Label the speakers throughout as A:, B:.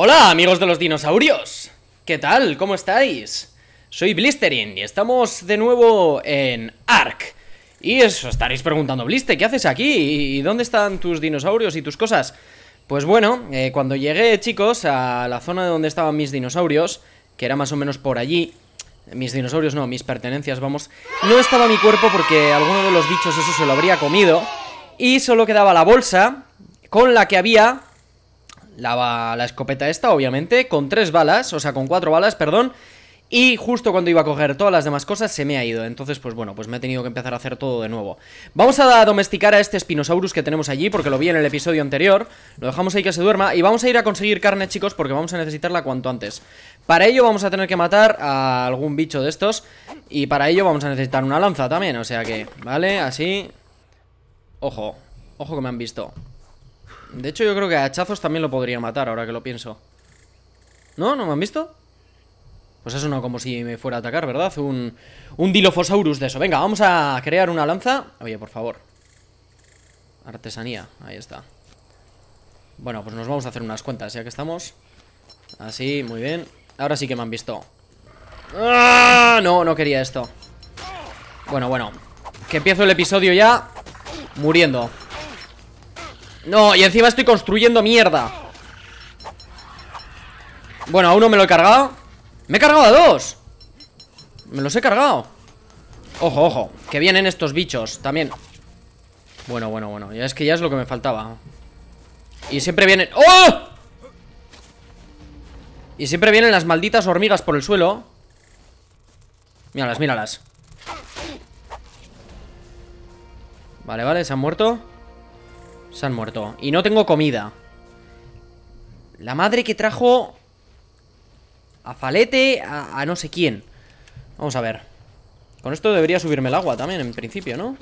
A: Hola amigos de los dinosaurios, ¿qué tal? ¿Cómo estáis? Soy Blisterin y estamos de nuevo en Ark Y eso, estaréis preguntando, Blister, ¿qué haces aquí? ¿Y dónde están tus dinosaurios y tus cosas? Pues bueno, eh, cuando llegué chicos a la zona de donde estaban mis dinosaurios Que era más o menos por allí Mis dinosaurios no, mis pertenencias, vamos No estaba mi cuerpo porque alguno de los bichos eso se lo habría comido Y solo quedaba la bolsa con la que había la, escopeta esta, obviamente, con tres balas, o sea, con cuatro balas, perdón. Y justo cuando iba a coger todas las demás cosas se me ha ido, entonces pues bueno, pues me he tenido que empezar a hacer todo de nuevo Vamos a domesticar a este Spinosaurus que tenemos allí porque lo vi en el episodio anterior Lo dejamos ahí que se duerma y vamos a ir a conseguir carne chicos porque vamos a necesitarla cuanto antes Para ello vamos a tener que matar a algún bicho de estos y para ello vamos a necesitar una lanza también, o sea que, vale, así Ojo, ojo que me han visto de hecho, yo creo que a hachazos también lo podría matar, ahora que lo pienso. ¿No? ¿No me han visto? Pues eso no como si me fuera a atacar, ¿verdad? Un, un Dilophosaurus de eso. Venga, vamos a crear una lanza. Oye, por favor. Artesanía, ahí está. Bueno, pues nos vamos a hacer unas cuentas, ya que estamos. Así, muy bien. Ahora sí que me han visto. ¡Ah! No, no quería esto. Bueno, bueno. Que empiezo el episodio ya muriendo. No, y encima estoy construyendo mierda Bueno, a uno me lo he cargado Me he cargado a dos Me los he cargado Ojo, ojo, que vienen estos bichos También Bueno, bueno, bueno, ya es que ya es lo que me faltaba Y siempre vienen ¡Oh! Y siempre vienen las malditas hormigas por el suelo Míralas, míralas Vale, vale, se han muerto se han muerto. Y no tengo comida. La madre que trajo... A Falete, a, no sé quién. Vamos a ver. Con esto debería subirme el agua también, en principio, ¿no?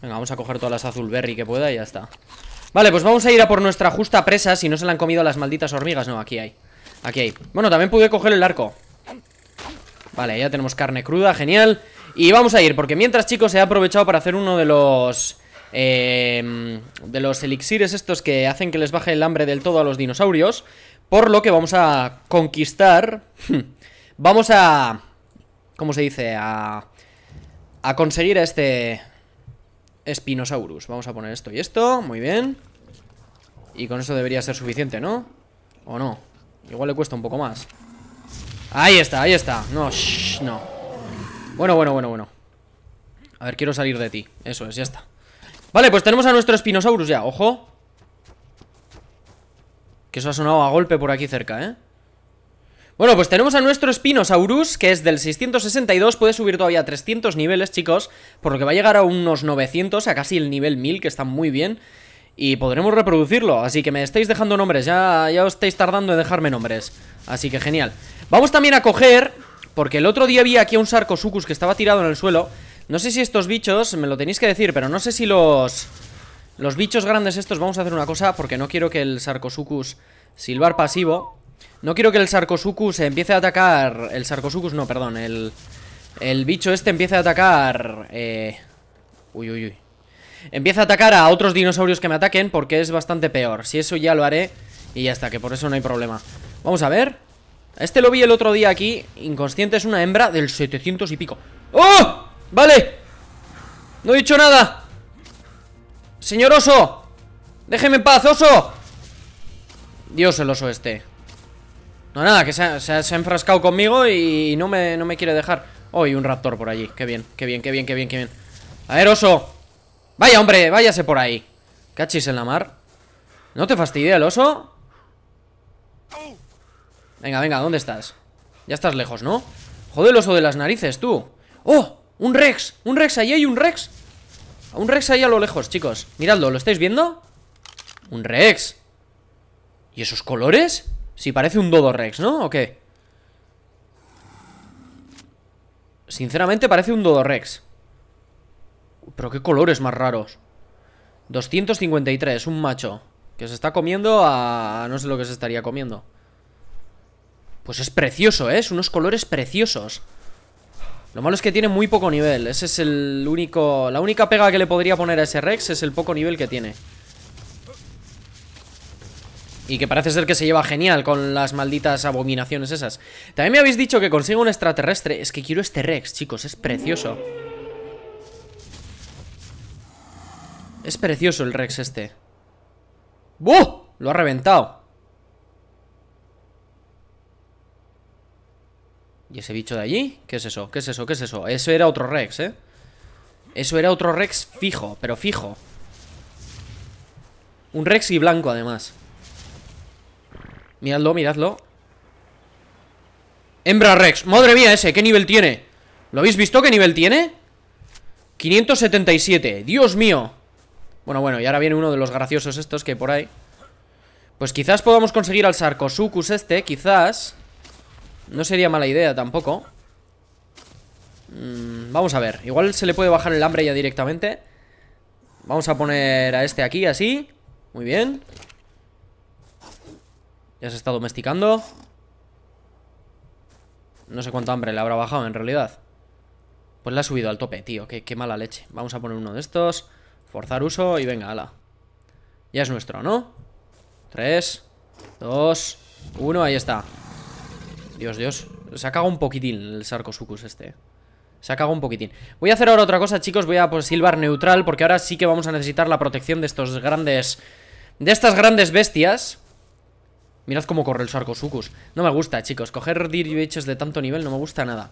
A: Venga, vamos a coger todas las azulberry que pueda y ya está. Vale, pues vamos a ir a por nuestra justa presa Si no se la han comido las malditas hormigas No, aquí hay Aquí hay Bueno, también pude coger el arco Vale, ya tenemos carne cruda, genial Y vamos a ir, porque mientras chicos he aprovechado para hacer uno de los... Em, de los elixires estos que hacen que les baje el hambre del todo a los dinosaurios. Por lo que vamos a conquistar... Vamos a... ¿Cómo se dice? A... A conseguir a este... Spinosaurus. Vamos a poner esto y esto. Muy bien. Y con eso debería ser suficiente, ¿no? ¿O no? Igual le cuesta un poco más. Ahí está, ahí está. No, no. Bueno, bueno, bueno, bueno. A ver, quiero salir de ti. Eso es, ya está. Vale, pues tenemos a nuestro Spinosaurus ya, ojo Que eso ha sonado a golpe por aquí cerca, ¿eh? Bueno, pues tenemos a nuestro Spinosaurus, que es del 662, puede subir todavía a 300 niveles, chicos Por lo que va a llegar a unos 900, a casi el nivel 1000, que está muy bien y podremos reproducirlo. Así que me estáis dejando nombres, ya, ya os estáis tardando en dejarme nombres. Así que genial. Vamos también a coger, porque el otro día vi aquí a un Sarcosuchus que estaba tirado en el suelo. No sé si estos bichos, me lo tenéis que decir, pero no sé si los... Los bichos grandes estos, vamos a hacer una cosa, porque no quiero que el Sarcosucus silbar pasivo. No quiero que el Sarcosucus empiece a atacar... El Sarcosucus, no, perdón, el... El bicho este empiece a atacar... Eh... Uy, uy, uy. Empieza a atacar a otros dinosaurios que me ataquen porque es bastante peor. Si eso ya lo haré y ya está, que por eso no hay problema. Vamos a ver. Este lo vi el otro día aquí. Inconsciente es una hembra del 700 y pico. ¡Oh! Vale No he dicho nada Señor oso Déjeme en paz, oso Dios el oso este No, nada, que se ha, enfrascado conmigo y no me, no me quiere dejar Oh, y un raptor por allí, qué bien, qué bien, qué bien, qué bien, qué bien A ver, oso Vaya, hombre, váyase por ahí Cachis en la mar ¿No te fastidia el oso? Venga, venga, ¿dónde estás? Ya estás lejos, ¿no? Joder, el oso de las narices, tú ¡Oh! Un Rex, un Rex, ahí hay un Rex Un Rex ahí a lo lejos, chicos Miradlo, ¿lo estáis viendo? Un Rex ¿Y esos colores? Sí, parece un Dodo Rex, ¿no? ¿O qué? Sinceramente parece un Dodo Rex Pero qué colores más raros 253, un macho Que se está comiendo a... No sé lo que se estaría comiendo Pues es precioso, ¿eh? Es unos colores preciosos lo malo es que tiene muy poco nivel. Ese es el único... La única pega que le podría poner a ese Rex es el poco nivel que tiene. Y que parece ser que se lleva genial con las malditas abominaciones esas. También me habéis dicho que consigo un extraterrestre. Es que quiero este Rex, chicos. Es precioso. Es precioso el Rex este. ¡Buh! Lo ha reventado. ¿Y ese bicho de allí? ¿Qué es eso? ¿Qué es eso? ¿Qué es eso? Eso era otro Rex, ¿eh? Eso era otro Rex fijo, pero fijo Un Rex y blanco, además Miradlo, miradlo Hembra Rex, madre mía ese, ¿qué nivel tiene? ¿Lo habéis visto qué nivel tiene? 577, Dios mío Bueno, bueno, y ahora viene uno de los graciosos estos que hay por ahí Pues quizás podamos conseguir al Sarcosucus este, quizás no sería mala idea tampoco mm, Vamos a ver Igual se le puede bajar el hambre ya directamente Vamos a poner a este aquí, así Muy bien Ya se está domesticando No sé cuánto hambre le habrá bajado en realidad Pues le ha subido al tope, tío qué, qué mala leche Vamos a poner uno de estos Forzar uso y venga, ala Ya es nuestro, ¿no? Tres Dos Uno, ahí está Dios, Dios. Se ha un poquitín el Sarcosucus este. Eh. Se ha un poquitín. Voy a hacer ahora otra cosa, chicos. Voy a pues, silbar neutral porque ahora sí que vamos a necesitar la protección de estos grandes... De estas grandes bestias. Mirad cómo corre el Sarcosucus. No me gusta, chicos. Coger DJs de tanto nivel no me gusta nada.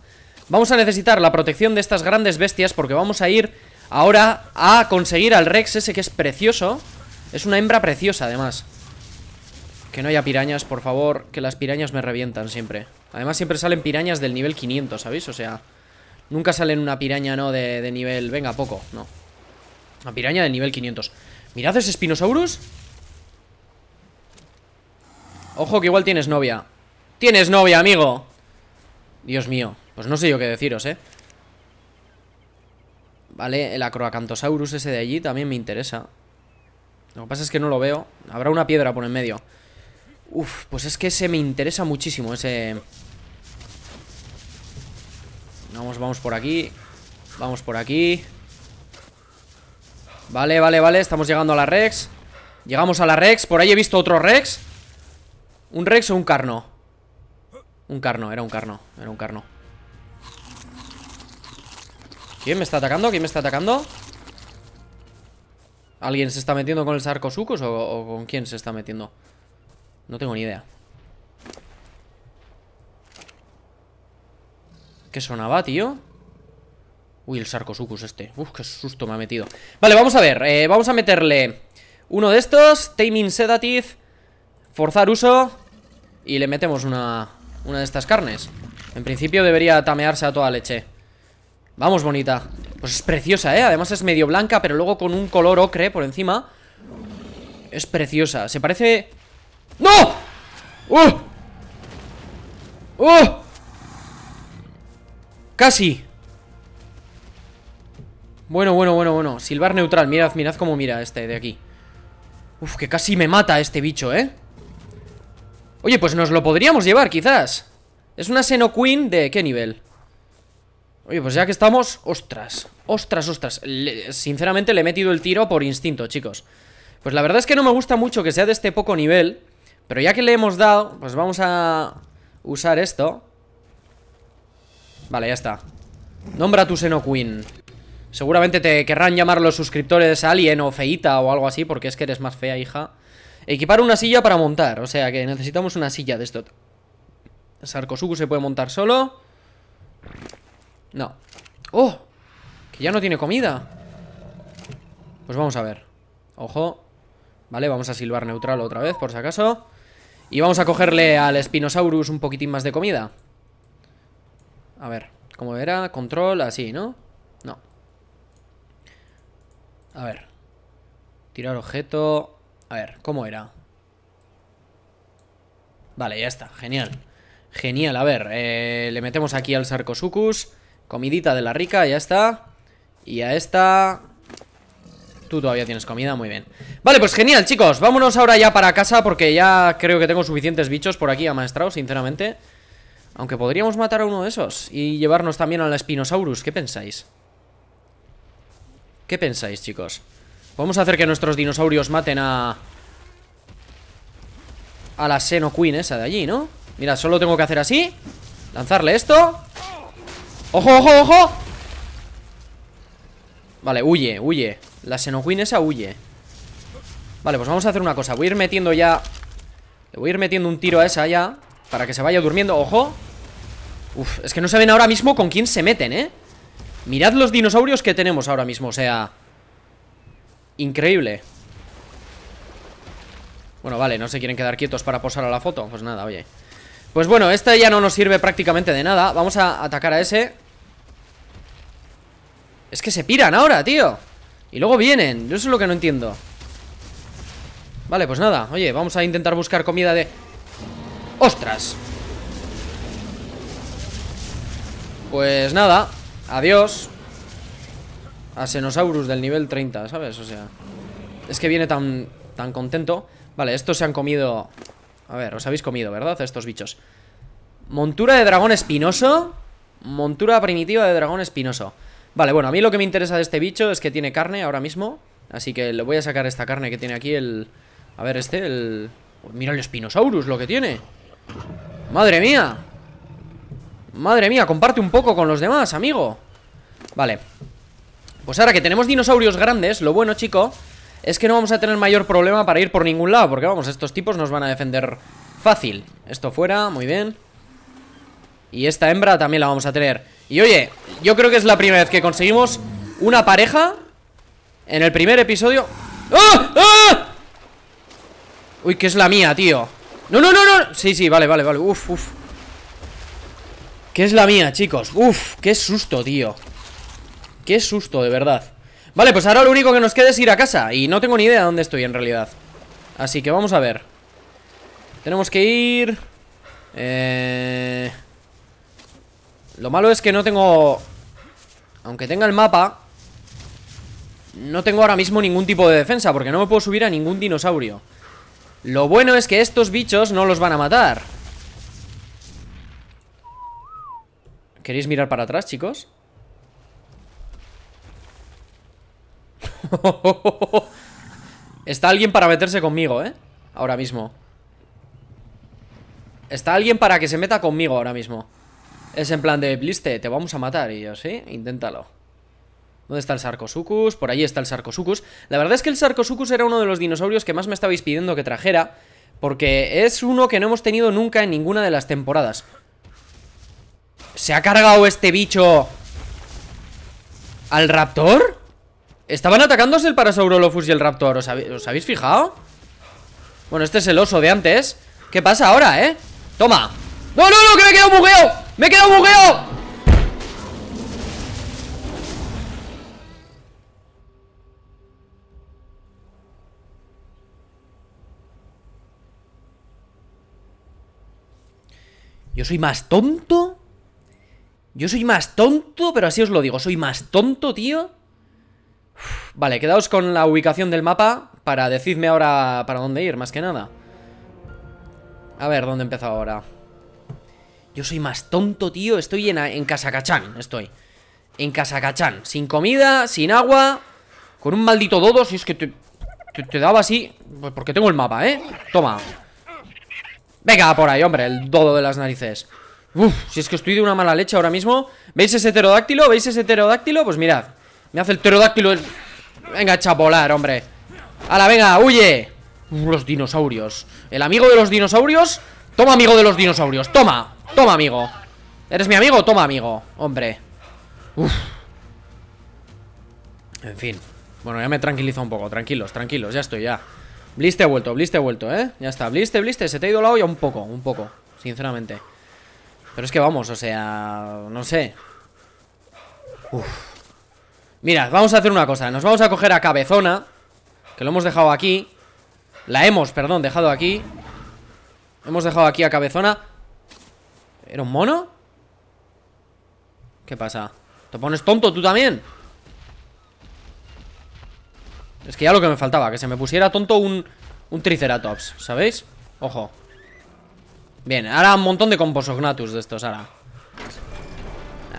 A: Vamos a necesitar la protección de estas grandes bestias porque vamos a ir ahora a conseguir al Rex ese que es precioso. Es una hembra preciosa, además. Que no haya pirañas, por favor, que las pirañas me revientan siempre. Además siempre salen pirañas del nivel 500, ¿sabéis? O sea, nunca salen una piraña, ¿no? De, nivel, venga, poco, no. Una piraña del nivel 500. Mirad ese Spinosaurus. Ojo que igual tienes novia. ¡Tienes novia, amigo! Dios mío, pues no sé yo qué deciros, ¿eh? Vale, el Acroacantosaurus ese de allí también me interesa. Lo que pasa es que no lo veo. Habrá una piedra por en medio. Uf, pues es que se me interesa muchísimo, ese... Vamos, vamos por aquí Vamos por aquí Vale, vale, vale Estamos llegando a la Rex Llegamos a la Rex Por ahí he visto otro Rex ¿Un Rex o un Carno? Un Carno, era un Carno Era un Carno ¿Quién me está atacando? ¿Quién me está atacando? ¿Alguien se está metiendo con el sarcosucos? o, o con quién se está metiendo? No tengo ni idea. ¿Qué sonaba, tío? Uy, el Sarcosucus este Uf, qué susto me ha metido Vale, vamos a ver, eh, vamos a meterle Uno de estos, Taming Sedative Forzar uso Y le metemos una, una de estas carnes En principio debería tamearse a toda leche Vamos, bonita Pues es preciosa, eh, además es medio blanca Pero luego con un color ocre por encima Es preciosa, se parece ¡No! ¡Oh! ¡Oh! Casi Bueno, bueno, bueno, bueno Silbar neutral, mirad, mirad cómo mira este de aquí Uf, que casi me mata este bicho, ¿eh? Oye, pues nos lo podríamos llevar, quizás Es una Seno Queen de qué nivel Oye, pues ya que estamos Ostras, ostras, ostras Sinceramente le he metido el tiro por instinto, chicos Pues la verdad es que no me gusta mucho que sea de este poco nivel pero ya que le hemos dado, pues vamos a usar esto Vale, ya está Nombra tu Seno Queen Seguramente te querrán llamar los suscriptores Alien o Feita o algo así Porque es que eres más fea, hija Equipar una silla para montar O sea que necesitamos una silla de esto Sarkosuku se puede montar solo No ¡Oh! Que ya no tiene comida Pues vamos a ver Ojo Vale, vamos a silbar neutral otra vez por si acaso y vamos a cogerle al Spinosaurus un poquitín más de comida. A ver, ¿cómo era, control, así, ¿no? No. A ver. Tirar objeto. A ver, ¿cómo era? Vale, ya está, genial. Genial, a ver, eh, le metemos aquí al Sarcosucus. Comidita de la rica, ya está. Y a esta Tú todavía tienes comida, muy bien Vale, pues genial, chicos Vámonos ahora ya para casa Porque ya creo que tengo suficientes bichos por aquí amaestrados, sinceramente Aunque podríamos matar a uno de esos Y llevarnos también a la Spinosaurus ¿Qué pensáis? ¿Qué pensáis, chicos? Podemos hacer que nuestros dinosaurios maten a... A la Seno Queen esa de allí, ¿no? Mira, solo tengo que hacer así Lanzarle esto ¡Ojo, ojo, ojo! Vale, huye, huye la Xenowin esa huye Vale, pues vamos a hacer una cosa Voy a ir metiendo ya Le voy a ir metiendo un tiro a esa ya Para que se vaya durmiendo, ojo Uf, es que no saben ahora mismo con quién se meten, ¿eh? Mirad los dinosaurios que tenemos ahora mismo, o sea Increíble Bueno, vale, no se quieren quedar quietos para posar a la foto Pues nada, oye Pues bueno, esta ya no nos sirve prácticamente de nada Vamos a atacar a ese Es que se piran ahora, tío y luego vienen, yo eso es lo que no entiendo Vale, pues nada, oye, vamos a intentar buscar comida de... ¡Ostras! Pues nada, adiós A Senosaurus del nivel 30, ¿sabes? O sea, es que viene tan, tan contento Vale, estos se han comido... A ver, os habéis comido, ¿verdad? Estos bichos Montura de dragón espinoso Montura primitiva de dragón espinoso Vale, bueno, a mí lo que me interesa de este bicho es que tiene carne ahora mismo Así que le voy a sacar esta carne que tiene aquí el... A ver, este, el... Pues mira el Spinosaurus lo que tiene ¡Madre mía! ¡Madre mía! Comparte un poco con los demás, amigo Vale Pues ahora que tenemos dinosaurios grandes Lo bueno, chico Es que no vamos a tener mayor problema para ir por ningún lado Porque vamos, estos tipos nos van a defender fácil Esto fuera, muy bien y esta hembra también la vamos a tener Y oye, yo creo que es la primera vez que conseguimos Una pareja En el primer episodio ¡Ah! ¡Ah! Uy, que es la mía, tío No, no, no, no Sí, sí, vale, vale, vale Uf, uf Que es la mía, chicos Uf, qué susto, tío Qué susto, de verdad Vale, pues ahora lo único que nos queda es ir a casa Y no tengo ni idea de dónde estoy en realidad Así que vamos a ver Tenemos que ir Eh... Lo malo es que no tengo... Aunque tenga el mapa... No tengo ahora mismo ningún tipo de defensa Porque no me puedo subir a ningún dinosaurio Lo bueno es que estos bichos no los van a matar ¿Queréis mirar para atrás, chicos? Está alguien para meterse conmigo, ¿eh? Ahora mismo Está alguien para que se meta conmigo ahora mismo es en plan de, Bliste, te vamos a matar. Y yo, sí, inténtalo. ¿Dónde está el Sarcosucus? Por ahí está el Sarcosucus. La verdad es que el Sarcosucus era uno de los dinosaurios que más me estabais pidiendo que trajera. Porque es uno que no hemos tenido nunca en ninguna de las temporadas. ¿Se ha cargado este bicho al raptor? Estaban atacándose el Parasaurolophus y el raptor. ¿Os, habéis, fijado? Bueno, este es el oso de antes. ¿Qué pasa ahora, eh? ¡Toma! ¡No, no, no! ¡Que me he quedado bugueado! ¡Me he quedado Yo soy más tonto. Yo soy más tonto, pero así os lo digo. Soy más tonto, tío. vale, quedaos con la ubicación del mapa para decidme ahora para dónde ir, más que nada. A ver, ¿dónde empezó ahora? Yo soy más tonto, tío. Estoy en, en Casacachán, estoy. En Casacachán. Sin comida, sin agua. Con un maldito dodo, si es que te, daba así. Pues porque tengo el mapa, ¿eh? Toma. Venga, por ahí, hombre, el dodo de las narices. Uf, si es que estoy de una mala leche ahora mismo. ¿Veis ese pterodáctilo? ¿Veis ese pterodáctilo? Pues mirad. Me hace el pterodáctilo Venga, chapolar, a hombre. ¡Hala, venga, huye! los dinosaurios. El amigo de los dinosaurios. Toma, amigo de los dinosaurios, toma. Toma, amigo ¿Eres mi amigo? Toma, amigo Hombre En fin Bueno, ya me tranquilizo un poco Tranquilos, tranquilos Ya estoy, ya Bliste vuelto, Bliste vuelto, ¿eh? Ya está Bliste, Bliste Se te ha ido la olla un poco Un poco Sinceramente Pero es que vamos, o sea No sé Uf. Mira, vamos a hacer una cosa Nos vamos a coger a Cabezona Que lo hemos dejado aquí La hemos, perdón, dejado aquí Hemos dejado aquí a Cabezona ¿Era un mono? ¿Qué pasa? ¿Te pones tonto tú también? Es que ya lo que me faltaba, que se me pusiera tonto un, un Triceratops, ¿sabéis? Ojo Bien, ahora un montón de Composognatus de estos, ahora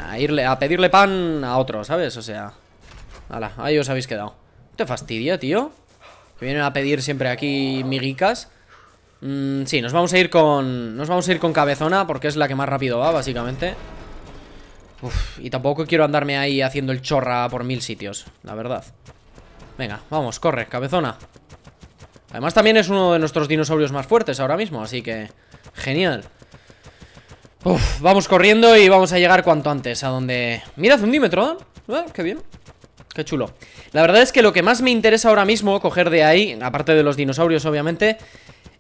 A: A irle, a pedirle pan a otro, ¿sabes? O sea Hala, ahí os habéis quedado ¿Te fastidia, tío? Que vienen a pedir siempre aquí miguicas Mm, sí, nos vamos a ir con... Nos vamos a ir con cabezona porque es la que más rápido va, básicamente. y tampoco quiero andarme ahí haciendo el chorra por mil sitios, la verdad. Venga, vamos, corre, cabezona. Además también es uno de nuestros dinosaurios más fuertes ahora mismo, así que... Genial. vamos corriendo y vamos a llegar cuanto antes a donde... Mira, ¿un Eh, ah, qué bien. Qué chulo. La verdad es que lo que más me interesa ahora mismo coger de ahí, aparte de los dinosaurios obviamente,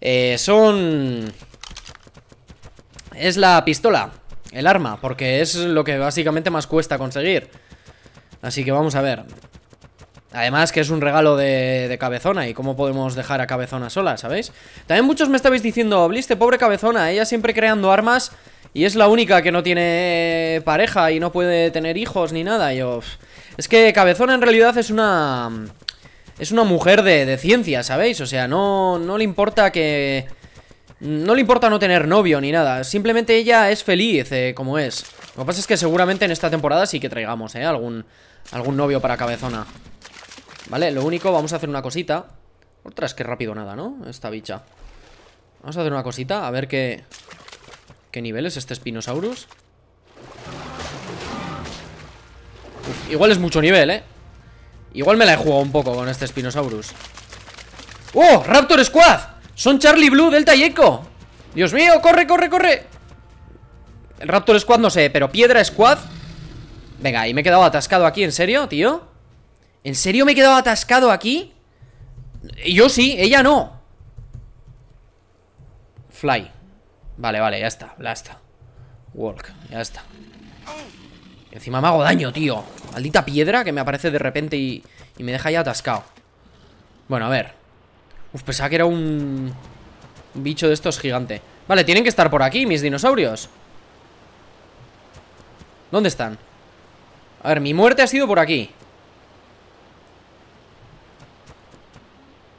A: eh, son... Es la pistola, el arma, porque es lo que básicamente más cuesta conseguir. Así que vamos a ver. Además que es un regalo de, de, Cabezona y cómo podemos dejar a Cabezona sola, ¿sabéis? También muchos me estabais diciendo, Bliste, pobre Cabezona, ella siempre creando armas y es la única que no tiene eh, pareja y no puede tener hijos ni nada. Y yo, es que Cabezona en realidad es una es una mujer de, ciencia, ¿sabéis? O sea, no, le importa que... No le importa no tener novio ni nada Simplemente ella es feliz eh, como es Lo que pasa es que seguramente en esta temporada sí que traigamos eh, algún, algún novio para cabezona Vale, lo único, vamos a hacer una cosita Otra es que rápido nada, ¿no? Esta bicha Vamos a hacer una cosita, a ver qué... ¿Qué nivel es este Spinosaurus? igual es mucho nivel, ¿eh? Igual me la he jugado un poco con este Spinosaurus ¡Oh! ¡Raptor Squad! ¡Son Charlie Blue, Delta y Echo! ¡Dios mío! ¡Corre, corre, corre! El Raptor Squad no sé, pero Piedra Squad Venga, y me he quedado atascado aquí, ¿en serio, tío? ¿En serio me he quedado atascado aquí? Yo sí, ella no Fly Vale, vale, ya está, ya está Walk, ya está Encima me hago daño, tío Maldita piedra que me aparece de repente y, me deja ya atascado Bueno, a ver Uf, pensaba que era un... un bicho de estos gigante Vale, tienen que estar por aquí mis dinosaurios ¿Dónde están? A ver, mi muerte ha sido por aquí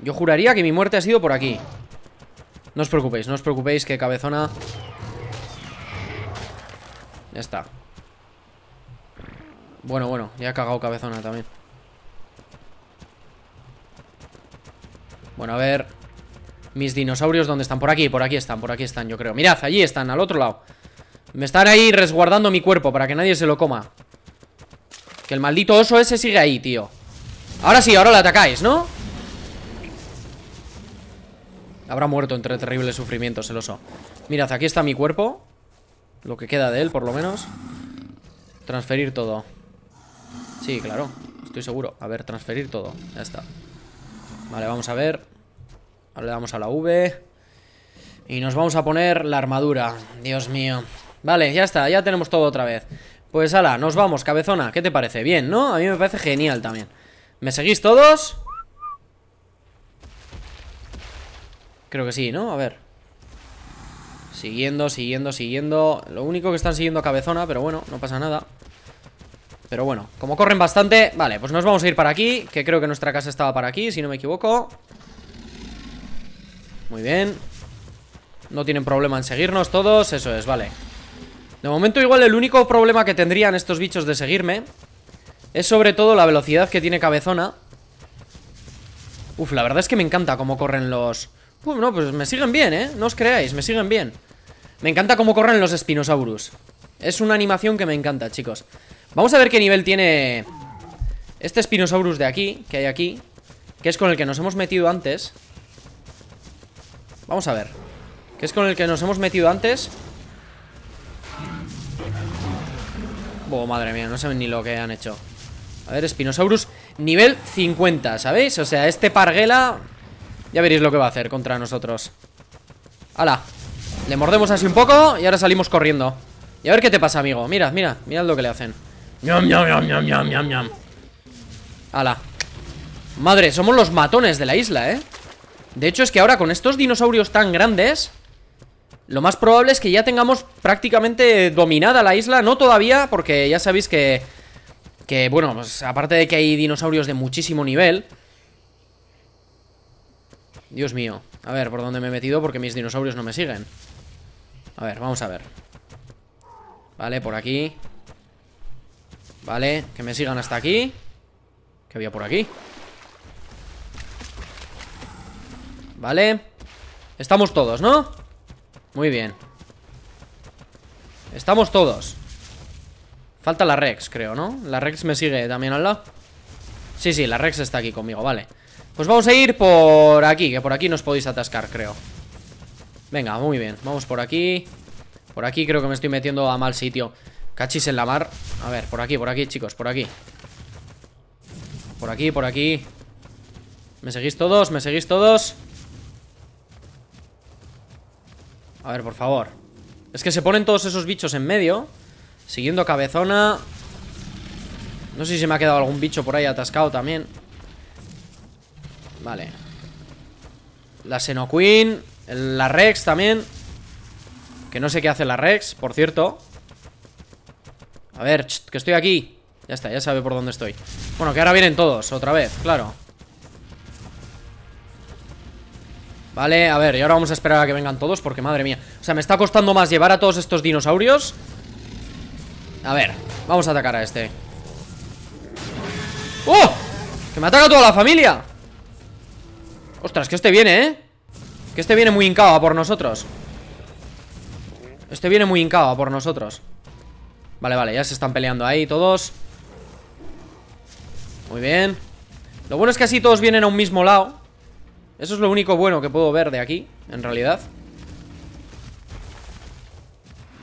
A: Yo juraría que mi muerte ha sido por aquí No os preocupéis, no os preocupéis que cabezona Ya está bueno, bueno, ya ha cagado cabezona también. Bueno, a ver. Mis dinosaurios, ¿dónde están? Por aquí, por aquí están, por aquí están, yo creo. Mirad, allí están, al otro lado. Me están ahí resguardando mi cuerpo para que nadie se lo coma. Que el maldito oso ese sigue ahí, tío. Ahora sí, ahora lo atacáis, ¿no? Habrá muerto entre terribles sufrimientos el oso. Mirad, aquí está mi cuerpo. Lo que queda de él, por lo menos. Transferir todo. Sí, claro, estoy seguro. A ver, transferir todo, ya está. Vale, vamos a ver. Ahora le damos a la V. Y nos vamos a poner la armadura. Dios mío. Vale, ya está, ya tenemos todo otra vez. Pues ala, nos vamos, cabezona. ¿Qué te parece? Bien, ¿no? A mí me parece genial también. ¿Me seguís todos? Creo que sí, ¿no? A ver. Siguiendo, siguiendo, siguiendo. Lo único que están siguiendo a cabezona, pero bueno, no pasa nada. Pero bueno, como corren bastante Vale, pues nos vamos a ir para aquí Que creo que nuestra casa estaba para aquí, si no me equivoco Muy bien No tienen problema en seguirnos todos Eso es, vale De momento igual el único problema que tendrían estos bichos de seguirme Es sobre todo la velocidad que tiene Cabezona Uf, la verdad es que me encanta cómo corren los... Bueno, no, pues me siguen bien, ¿eh? No os creáis, me siguen bien Me encanta cómo corren los espinosaurus es una animación que me encanta, chicos Vamos a ver qué nivel tiene Este Spinosaurus de aquí Que hay aquí Que es con el que nos hemos metido antes Vamos a ver Que es con el que nos hemos metido antes Oh, madre mía, no saben ni lo que han hecho A ver, Spinosaurus Nivel 50, ¿sabéis? O sea, este Parguela Ya veréis lo que va a hacer contra nosotros ¡Hala! Le mordemos así un poco Y ahora salimos corriendo y a ver qué te pasa, amigo. Mira, mira, mirad lo que le hacen. ¡Yam, miam, miam, miam, miam, miam, miam! hala Madre, somos los matones de la isla, ¿eh? De hecho, es que ahora con estos dinosaurios tan grandes Lo más probable es que ya tengamos prácticamente dominada la isla No todavía, porque ya sabéis que... Que, bueno, pues, aparte de que hay dinosaurios de muchísimo nivel Dios mío A ver, ¿por dónde me he metido? Porque mis dinosaurios no me siguen A ver, vamos a ver Vale, por aquí Vale, que me sigan hasta aquí Que había por aquí Vale Estamos todos, ¿no? Muy bien Estamos todos Falta la Rex, creo, ¿no? La Rex me sigue también al lado Sí, sí, la Rex está aquí conmigo, vale Pues vamos a ir por aquí Que por aquí nos podéis atascar, creo Venga, muy bien, vamos por aquí por aquí creo que me estoy metiendo a mal sitio Cachis en la mar A ver, por aquí, por aquí, chicos, por aquí Por aquí, por aquí ¿Me seguís todos? ¿Me seguís todos? A ver, por favor Es que se ponen todos esos bichos en medio Siguiendo cabezona No sé si me ha quedado algún bicho por ahí atascado también Vale La queen, La Rex también que no sé qué hace la Rex, por cierto A ver, que estoy aquí Ya está, ya sabe por dónde estoy Bueno, que ahora vienen todos, otra vez, claro Vale, a ver, y ahora vamos a esperar a que vengan todos Porque madre mía, o sea, me está costando más llevar a todos estos dinosaurios A ver, vamos a atacar a este ¡Oh! ¡Que me ataca toda la familia! Ostras, que este viene, ¿eh? Que este viene muy hincado a por nosotros este viene muy hincado por nosotros Vale, vale, ya se están peleando ahí todos Muy bien Lo bueno es que así todos vienen a un mismo lado Eso es lo único bueno que puedo ver de aquí En realidad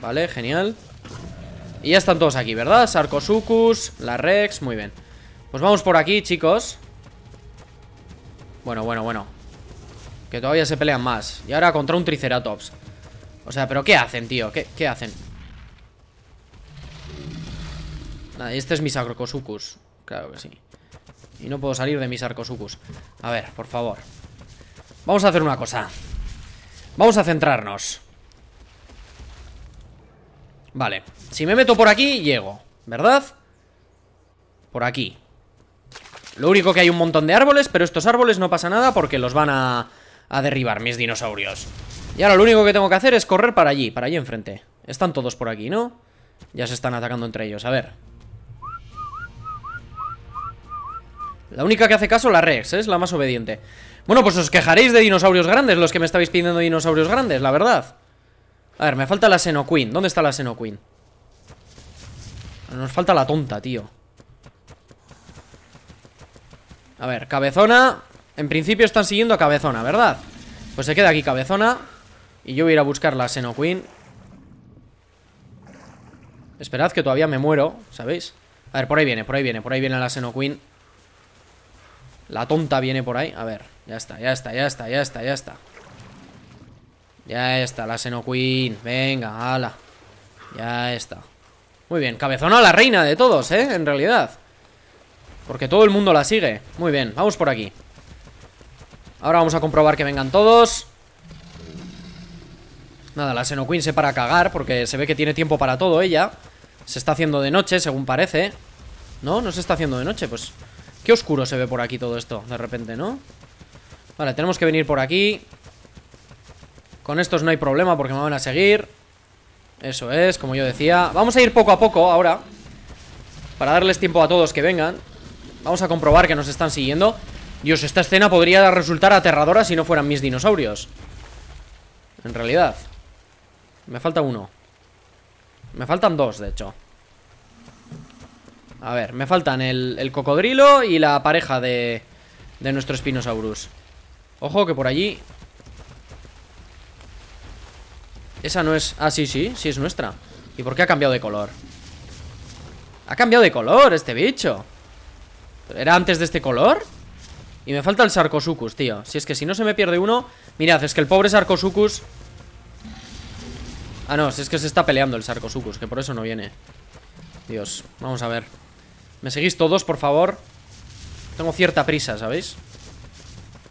A: Vale, genial Y ya están todos aquí, ¿verdad? Sarcosucus, la Rex, muy bien Pues vamos por aquí, chicos Bueno, bueno, bueno Que todavía se pelean más Y ahora contra un Triceratops o sea, ¿pero qué hacen, tío? ¿Qué, hacen? Nada, este es mi Sarcosuchus Claro que sí. Y no puedo salir de mis Arcosucus. A ver, por favor. Vamos a hacer una cosa. Vamos a centrarnos. Vale. Si me meto por aquí, llego. ¿Verdad? Por aquí. Lo único que hay un montón de árboles, pero estos árboles no pasa nada porque los van a, a derribar mis dinosaurios. Y ahora lo único que tengo que hacer es correr para allí, para allí enfrente. Están todos por aquí, ¿no? Ya se están atacando entre ellos, a ver. La única que hace caso la Rex, ¿eh? es la más obediente. Bueno, pues os quejaréis de dinosaurios grandes, los que me estabais pidiendo dinosaurios grandes, la verdad. A ver, me falta la Seno Queen. ¿Dónde está la Seno Queen? Nos falta la tonta, tío. A ver, cabezona. En principio están siguiendo a cabezona, ¿verdad? Pues se queda aquí cabezona. Y yo voy a ir a buscar la Seno Queen. Esperad que todavía me muero, ¿sabéis? A ver, por ahí viene, por ahí viene, por ahí viene la Seno Queen. La tonta viene por ahí. A ver, ya está, ya está, ya está, ya está, ya está. Ya está, la Seno Queen. Venga, ala. Ya está. Muy bien, cabezona la reina de todos, ¿eh? En realidad. Porque todo el mundo la sigue. Muy bien, vamos por aquí. Ahora vamos a comprobar que vengan todos. Nada, la Senoquin se para a cagar porque se ve que tiene tiempo para todo ella. Se está haciendo de noche, según parece. No, no se está haciendo de noche, pues... Qué oscuro se ve por aquí todo esto, de repente, ¿no? Vale, tenemos que venir por aquí. Con estos no hay problema porque me van a seguir. Eso es, como yo decía. Vamos a ir poco a poco ahora. Para darles tiempo a todos que vengan. Vamos a comprobar que nos están siguiendo. Dios, esta escena podría resultar aterradora si no fueran mis dinosaurios. En realidad. Me falta uno Me faltan dos, de hecho A ver, me faltan el, cocodrilo y la pareja de, de nuestro Spinosaurus Ojo que por allí Esa no es... Ah, sí, sí, sí es nuestra ¿Y por qué ha cambiado de color? Ha cambiado de color este bicho ¿Era antes de este color? Y me falta el Sarcosucus, tío Si es que si no se me pierde uno Mirad, es que el pobre Sarcosucus Ah, no, es que se está peleando el Sarcosucus, que por eso no viene. Dios, vamos a ver. ¿Me seguís todos, por favor? Tengo cierta prisa, ¿sabéis?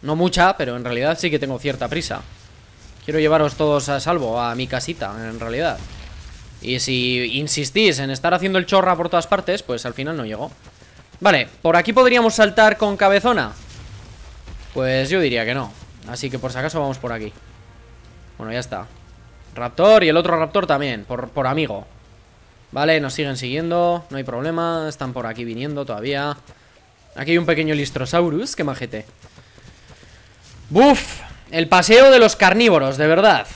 A: No mucha, pero en realidad sí que tengo cierta prisa. Quiero llevaros todos a salvo a mi casita, en realidad. Y si insistís en estar haciendo el chorra por todas partes, pues al final no llego. Vale, ¿por aquí podríamos saltar con cabezona? Pues yo diría que no. Así que por si acaso vamos por aquí. Bueno, ya está. Raptor y el otro Raptor también, por, por amigo Vale, nos siguen siguiendo, no hay problema, están por aquí viniendo todavía Aquí hay un pequeño Listrosaurus, que majete Buf, el paseo de los carnívoros, de verdad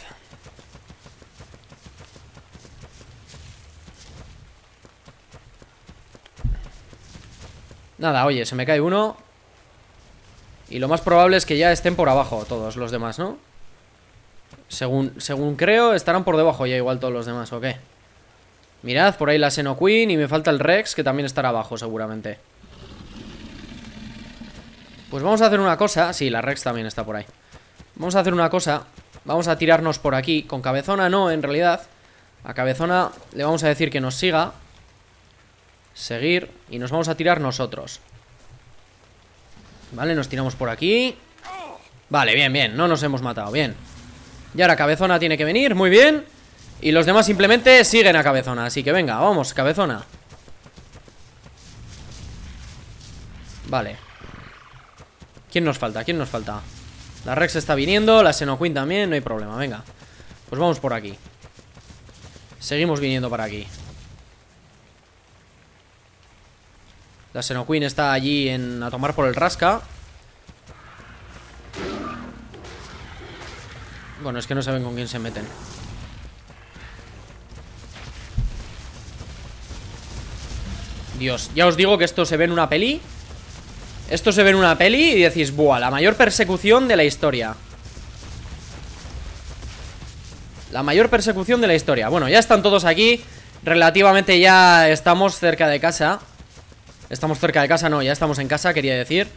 A: Nada, oye, se me cae uno Y lo más probable es que ya estén por abajo todos los demás, ¿no? Según, creo, estarán por debajo ya igual todos los demás, ¿o qué? Mirad, por ahí la Seno Queen y me falta el Rex, que también estará abajo seguramente. Pues vamos a hacer una cosa. Sí, la Rex también está por ahí. Vamos a hacer una cosa. Vamos a tirarnos por aquí. Con Cabezona no, en realidad. A Cabezona le vamos a decir que nos siga. Seguir. Y nos vamos a tirar nosotros. Vale, nos tiramos por aquí. Vale, bien, bien. No nos hemos matado, bien. Y ahora Cabezona tiene que venir, muy bien Y los demás simplemente siguen a Cabezona Así que venga, vamos, Cabezona Vale ¿Quién nos falta? ¿Quién nos falta? La Rex está viniendo, la Xenoqueen también, no hay problema, venga Pues vamos por aquí Seguimos viniendo para aquí La Xenoqueen está allí en, a tomar por el rasca Bueno, es que no saben con quién se meten. Dios, ya os digo que esto se ve en una peli Esto se ve en una peli y decís Buah, la mayor persecución de la historia La mayor persecución de la historia Bueno, ya están todos aquí Relativamente ya estamos cerca de casa Estamos cerca de casa, no, ya estamos en casa, quería decir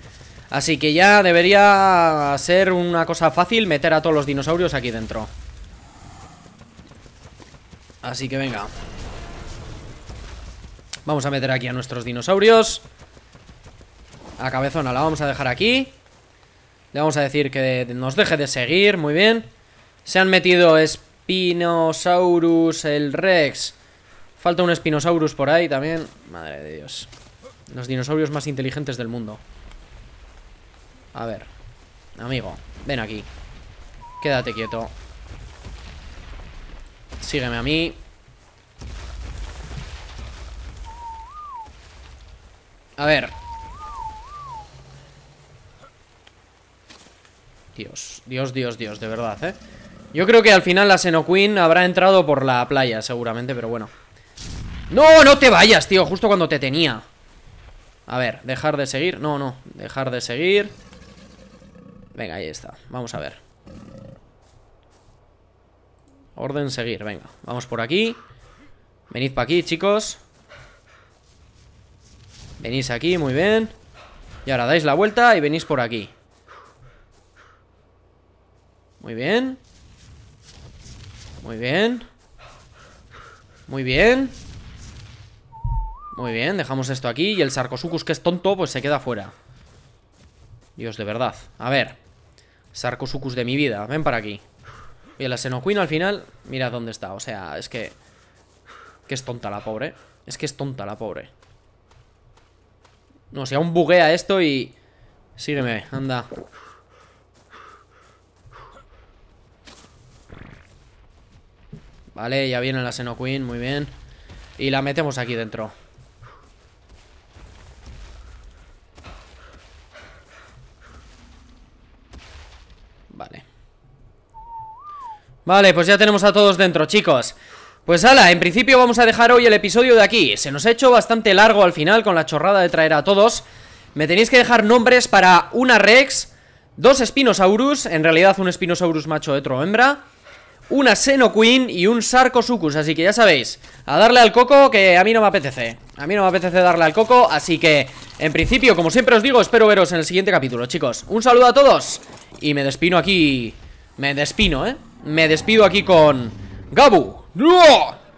A: Así que ya debería ser una cosa fácil meter a todos los dinosaurios aquí dentro. Así que venga. Vamos a meter aquí a nuestros dinosaurios. A cabezona la vamos a dejar aquí. Le vamos a decir que nos deje de seguir, muy bien. Se han metido Spinosaurus, el Rex. Falta un Spinosaurus por ahí también. Madre de Dios. Los dinosaurios más inteligentes del mundo. A ver. Amigo, ven aquí. Quédate quieto. Sígueme a mí. A ver. Dios, Dios, Dios, Dios, de verdad, ¿eh? Yo creo que al final la Queen habrá entrado por la playa, seguramente, pero bueno. ¡No, no te vayas, tío! Justo cuando te tenía. A ver, dejar de seguir. No, no, dejar de seguir. Venga, ahí está. Vamos a ver. Orden seguir, venga. Vamos por aquí. Venid para aquí, chicos. Venís aquí, muy bien. Y ahora dais la vuelta y venís por aquí. Muy bien. Muy bien. Muy bien. Muy bien, dejamos esto aquí. Y el Sarcosucus, que es tonto, pues se queda fuera. Dios, de verdad. A ver. Sarcosucus de mi vida, ven para aquí Y la Asenoquino al final, mira dónde está O sea, es que... Que es tonta la pobre Es que es tonta la pobre No, si aún buguea esto y... Sígueme, anda Vale, ya viene la Seno muy bien. Y la metemos aquí dentro. Vale, pues ya tenemos a todos dentro, chicos Pues ala, en principio vamos a dejar hoy el episodio de aquí Se nos ha hecho bastante largo al final con la chorrada de traer a todos Me tenéis que dejar nombres para una Rex Dos Spinosaurus, en realidad un Spinosaurus macho otro hembra Una queen y un Sarcosucus, así que ya sabéis A darle al coco que a mí no me apetece A mí no me apetece darle al coco, así que En principio, como siempre os digo, espero veros en el siguiente capítulo, chicos Un saludo a todos Y me despino aquí... Me despino, ¿eh? Me despido aquí con... ¡Gabu!